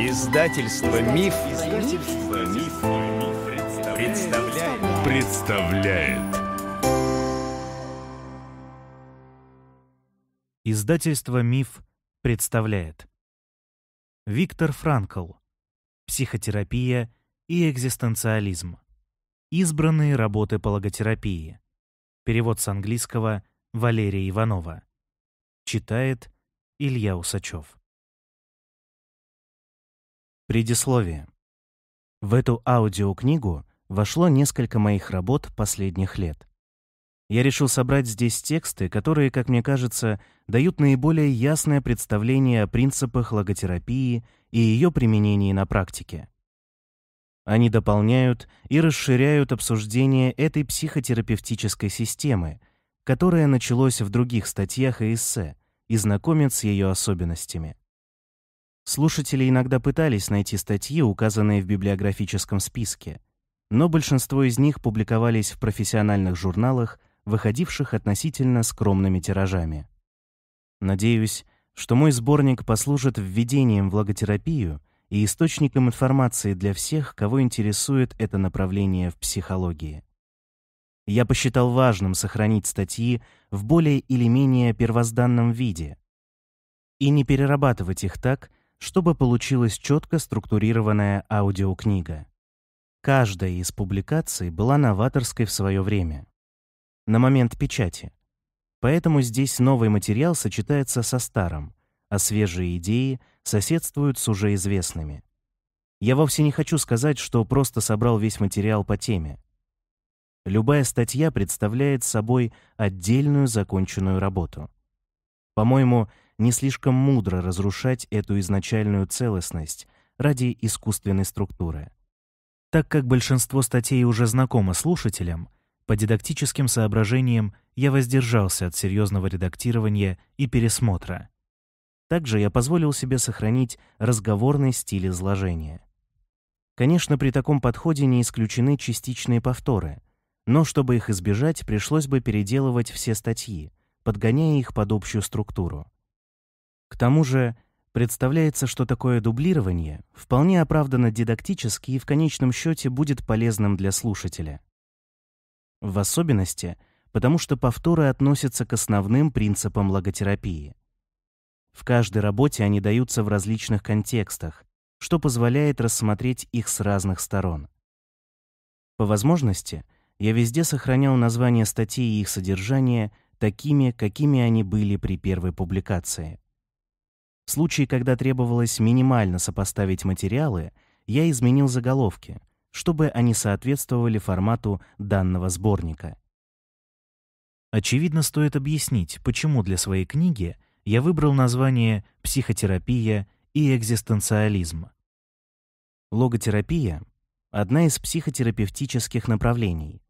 Издательство Миф, Издательство Миф представляет. представляет. Издательство Миф представляет. Виктор Франкл. Психотерапия и экзистенциализм. Избранные работы по логотерапии. Перевод с английского Валерия Иванова. Читает Илья Усачев. Предисловие. В эту аудиокнигу вошло несколько моих работ последних лет. Я решил собрать здесь тексты, которые, как мне кажется, дают наиболее ясное представление о принципах логотерапии и ее применении на практике. Они дополняют и расширяют обсуждение этой психотерапевтической системы, которая началось в других статьях и эссе, и знакомит с ее особенностями. Слушатели иногда пытались найти статьи, указанные в библиографическом списке, но большинство из них публиковались в профессиональных журналах, выходивших относительно скромными тиражами. Надеюсь, что мой сборник послужит введением в логотерапию и источником информации для всех, кого интересует это направление в психологии. Я посчитал важным сохранить статьи в более или менее первозданном виде и не перерабатывать их так, чтобы получилась четко структурированная аудиокнига. Каждая из публикаций была новаторской в свое время. На момент печати. Поэтому здесь новый материал сочетается со старым, а свежие идеи соседствуют с уже известными. Я вовсе не хочу сказать, что просто собрал весь материал по теме. Любая статья представляет собой отдельную законченную работу. По-моему, не слишком мудро разрушать эту изначальную целостность ради искусственной структуры. Так как большинство статей уже знакомо слушателям, по дидактическим соображениям я воздержался от серьезного редактирования и пересмотра. Также я позволил себе сохранить разговорный стиль изложения. Конечно, при таком подходе не исключены частичные повторы, но чтобы их избежать, пришлось бы переделывать все статьи, подгоняя их под общую структуру. К тому же, представляется, что такое дублирование вполне оправдано дидактически и в конечном счете будет полезным для слушателя. В особенности, потому что повторы относятся к основным принципам логотерапии. В каждой работе они даются в различных контекстах, что позволяет рассмотреть их с разных сторон. По возможности, я везде сохранял названия статей и их содержание такими, какими они были при первой публикации — в случае, когда требовалось минимально сопоставить материалы, я изменил заголовки, чтобы они соответствовали формату данного сборника. Очевидно, стоит объяснить, почему для своей книги я выбрал название «Психотерапия и экзистенциализм». Логотерапия — одна из психотерапевтических направлений.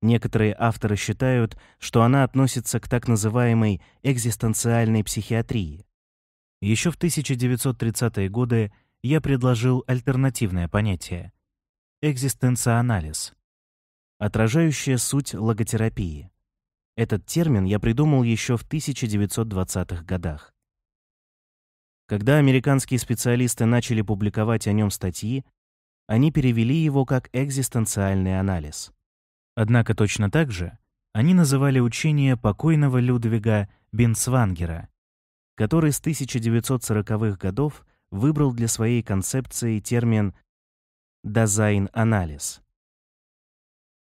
Некоторые авторы считают, что она относится к так называемой экзистенциальной психиатрии, еще в 1930-е годы я предложил альтернативное понятие — экзистенцианализ, отражающее суть логотерапии. Этот термин я придумал еще в 1920-х годах. Когда американские специалисты начали публиковать о нем статьи, они перевели его как экзистенциальный анализ. Однако точно так же они называли учение покойного Людвига Бенцвангера который с 1940-х годов выбрал для своей концепции термин «дизайн-анализ».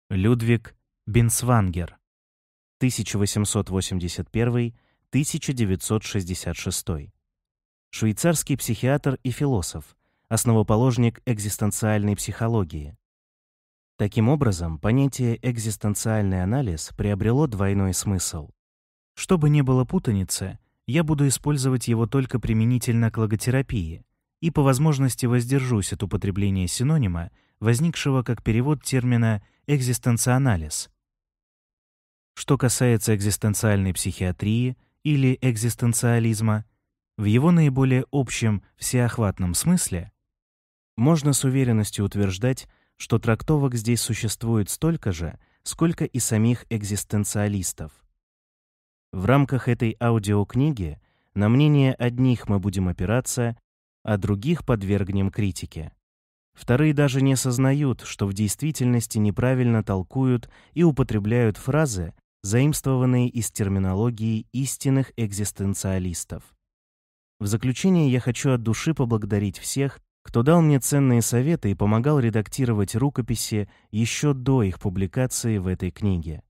Людвиг Бенсвангер, 1881-1966. Швейцарский психиатр и философ, основоположник экзистенциальной психологии. Таким образом, понятие «экзистенциальный анализ» приобрело двойной смысл. Чтобы не было путаницы, я буду использовать его только применительно к логотерапии и по возможности воздержусь от употребления синонима, возникшего как перевод термина «экзистенцианализ». Что касается экзистенциальной психиатрии или экзистенциализма, в его наиболее общем всеохватном смысле можно с уверенностью утверждать, что трактовок здесь существует столько же, сколько и самих экзистенциалистов — в рамках этой аудиокниги на мнение одних мы будем опираться, а других подвергнем критике. Вторые даже не сознают, что в действительности неправильно толкуют и употребляют фразы, заимствованные из терминологии истинных экзистенциалистов. В заключение я хочу от души поблагодарить всех, кто дал мне ценные советы и помогал редактировать рукописи еще до их публикации в этой книге.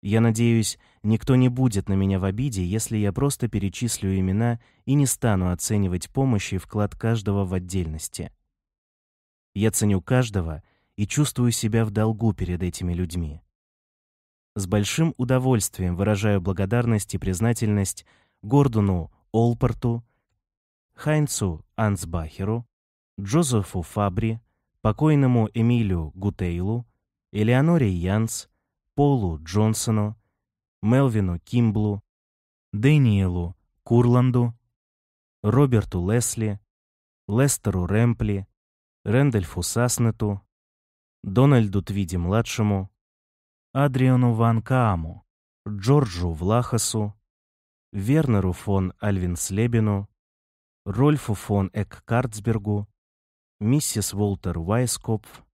Я надеюсь, Никто не будет на меня в обиде, если я просто перечислю имена и не стану оценивать помощь и вклад каждого в отдельности. Я ценю каждого и чувствую себя в долгу перед этими людьми. С большим удовольствием выражаю благодарность и признательность Гордону Олпорту, Хайнцу Ансбахеру, Джозефу Фабри, покойному Эмилию Гутейлу, Элеоноре Янс, Полу Джонсону, Мелвину Кимблу, Дэниелу Курланду, Роберту Лесли, Лестеру Рэмпли, Рэндольфу Саснету, Дональду Твиди-младшему, Адриану Ван Кааму, Джорджу Влахасу, Вернеру фон Альвинслебину, Рольфу фон Эккартсбергу, миссис Волтер Вайскопф,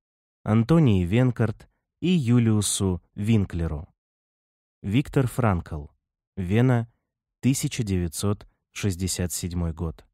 Антонии Венкарт и Юлиусу Винклеру. Виктор Франкл. Вена, 1967 год.